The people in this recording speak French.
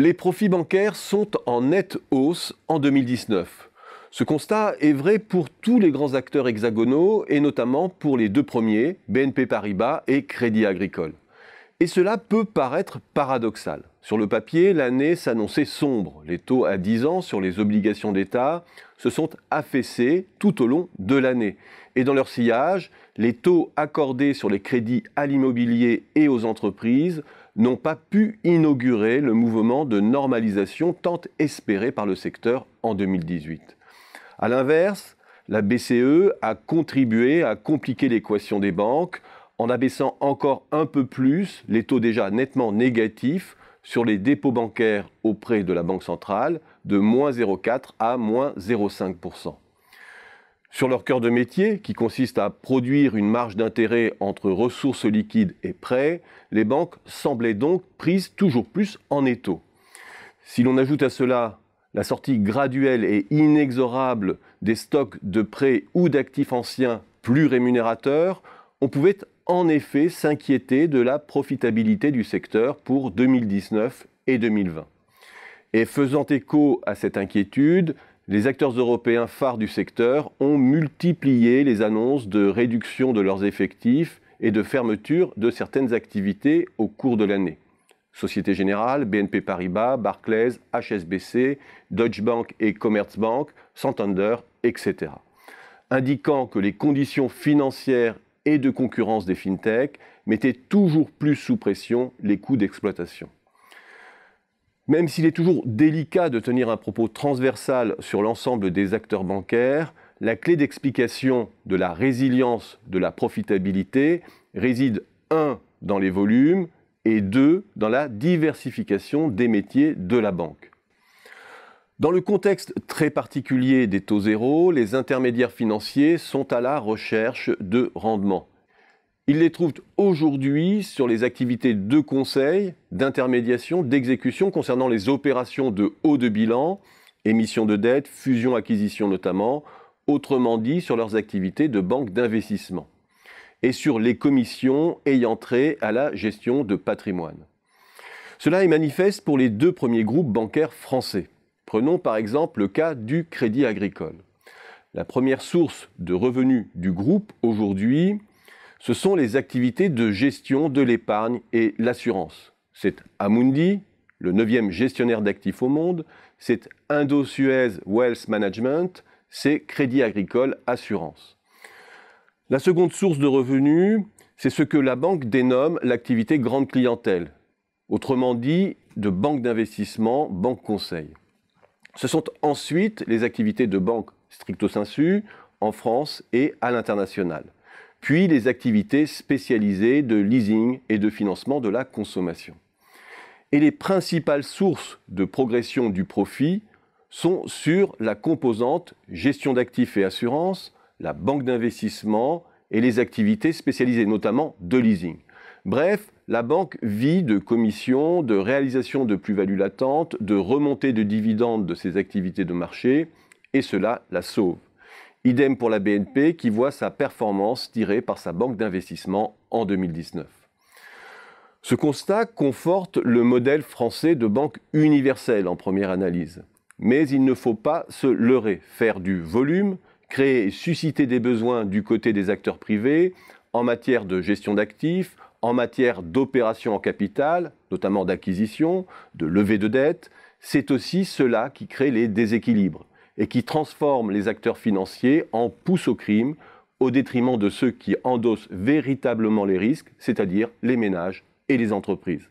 Les profits bancaires sont en nette hausse en 2019. Ce constat est vrai pour tous les grands acteurs hexagonaux et notamment pour les deux premiers, BNP Paribas et Crédit Agricole. Et cela peut paraître paradoxal. Sur le papier, l'année s'annonçait sombre. Les taux à 10 ans sur les obligations d'État se sont affaissés tout au long de l'année. Et dans leur sillage, les taux accordés sur les crédits à l'immobilier et aux entreprises n'ont pas pu inaugurer le mouvement de normalisation tant espéré par le secteur en 2018. A l'inverse, la BCE a contribué à compliquer l'équation des banques en abaissant encore un peu plus les taux déjà nettement négatifs sur les dépôts bancaires auprès de la Banque centrale de moins 0,4 à moins 0,5%. Sur leur cœur de métier, qui consiste à produire une marge d'intérêt entre ressources liquides et prêts, les banques semblaient donc prises toujours plus en étau. Si l'on ajoute à cela la sortie graduelle et inexorable des stocks de prêts ou d'actifs anciens plus rémunérateurs, on pouvait en effet s'inquiéter de la profitabilité du secteur pour 2019 et 2020. Et faisant écho à cette inquiétude, les acteurs européens phares du secteur ont multiplié les annonces de réduction de leurs effectifs et de fermeture de certaines activités au cours de l'année. Société Générale, BNP Paribas, Barclays, HSBC, Deutsche Bank et Commerzbank, Santander, etc. Indiquant que les conditions financières et de concurrence des FinTech mettaient toujours plus sous pression les coûts d'exploitation. Même s'il est toujours délicat de tenir un propos transversal sur l'ensemble des acteurs bancaires, la clé d'explication de la résilience de la profitabilité réside 1 dans les volumes et 2 dans la diversification des métiers de la banque. Dans le contexte très particulier des taux zéro, les intermédiaires financiers sont à la recherche de rendements. Ils les trouvent aujourd'hui sur les activités de conseil, d'intermédiation, d'exécution concernant les opérations de haut de bilan, émission de dette, fusion-acquisition notamment, autrement dit sur leurs activités de banque d'investissement, et sur les commissions ayant trait à la gestion de patrimoine. Cela est manifeste pour les deux premiers groupes bancaires français. Prenons par exemple le cas du Crédit agricole. La première source de revenus du groupe aujourd'hui, ce sont les activités de gestion de l'épargne et l'assurance. C'est Amundi, le neuvième gestionnaire d'actifs au monde, c'est Indo-Suez Wealth Management, c'est Crédit Agricole Assurance. La seconde source de revenus, c'est ce que la banque dénomme l'activité grande clientèle, autrement dit de banque d'investissement, banque conseil. Ce sont ensuite les activités de banque stricto sensu en France et à l'international, puis les activités spécialisées de leasing et de financement de la consommation. Et les principales sources de progression du profit sont sur la composante gestion d'actifs et assurances, la banque d'investissement et les activités spécialisées, notamment de leasing. Bref, la banque vit de commissions, de réalisation de plus-value latente, de remontée de dividendes de ses activités de marché, et cela la sauve. Idem pour la BNP qui voit sa performance tirée par sa banque d'investissement en 2019. Ce constat conforte le modèle français de banque universelle en première analyse. Mais il ne faut pas se leurrer, faire du volume, créer et susciter des besoins du côté des acteurs privés en matière de gestion d'actifs, en matière d'opérations en capital, notamment d'acquisition, de levée de dettes, c'est aussi cela qui crée les déséquilibres et qui transforme les acteurs financiers en pousses au crime au détriment de ceux qui endossent véritablement les risques, c'est-à-dire les ménages et les entreprises.